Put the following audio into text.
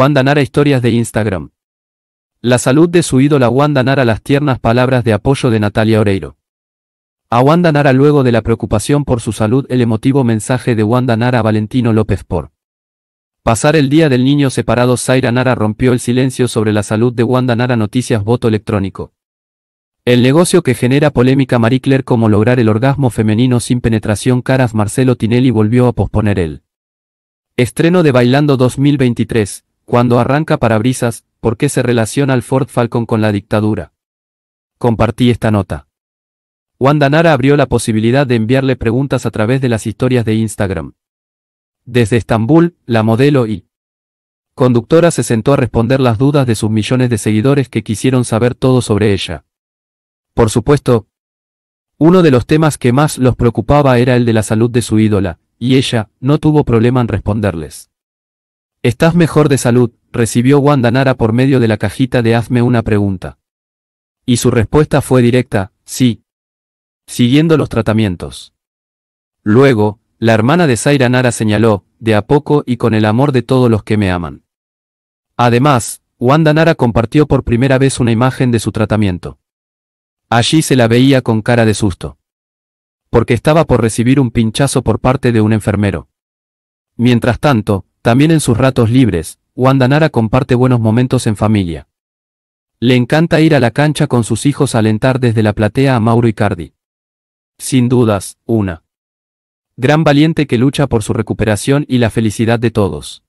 Wanda Nara Historias de Instagram. La salud de su ídola Wanda Nara las tiernas palabras de apoyo de Natalia Oreiro. A Wanda Nara luego de la preocupación por su salud el emotivo mensaje de Wanda Nara a Valentino López por pasar el día del niño separado Zaira Nara rompió el silencio sobre la salud de Wanda Nara Noticias Voto Electrónico. El negocio que genera polémica Marie Claire como lograr el orgasmo femenino sin penetración Caras Marcelo Tinelli volvió a posponer el estreno de Bailando 2023, cuando arranca parabrisas, ¿por qué se relaciona el Ford Falcon con la dictadura? Compartí esta nota. Wanda Nara abrió la posibilidad de enviarle preguntas a través de las historias de Instagram. Desde Estambul, la modelo y conductora se sentó a responder las dudas de sus millones de seguidores que quisieron saber todo sobre ella. Por supuesto, uno de los temas que más los preocupaba era el de la salud de su ídola, y ella no tuvo problema en responderles. Estás mejor de salud, recibió Wanda Nara por medio de la cajita de Hazme una pregunta. Y su respuesta fue directa, sí. Siguiendo los tratamientos. Luego, la hermana de Zaira Nara señaló, de a poco y con el amor de todos los que me aman. Además, Wanda Nara compartió por primera vez una imagen de su tratamiento. Allí se la veía con cara de susto. Porque estaba por recibir un pinchazo por parte de un enfermero. Mientras tanto, también en sus ratos libres, Wanda Nara comparte buenos momentos en familia. Le encanta ir a la cancha con sus hijos a alentar desde la platea a Mauro Icardi. Sin dudas, una. Gran valiente que lucha por su recuperación y la felicidad de todos.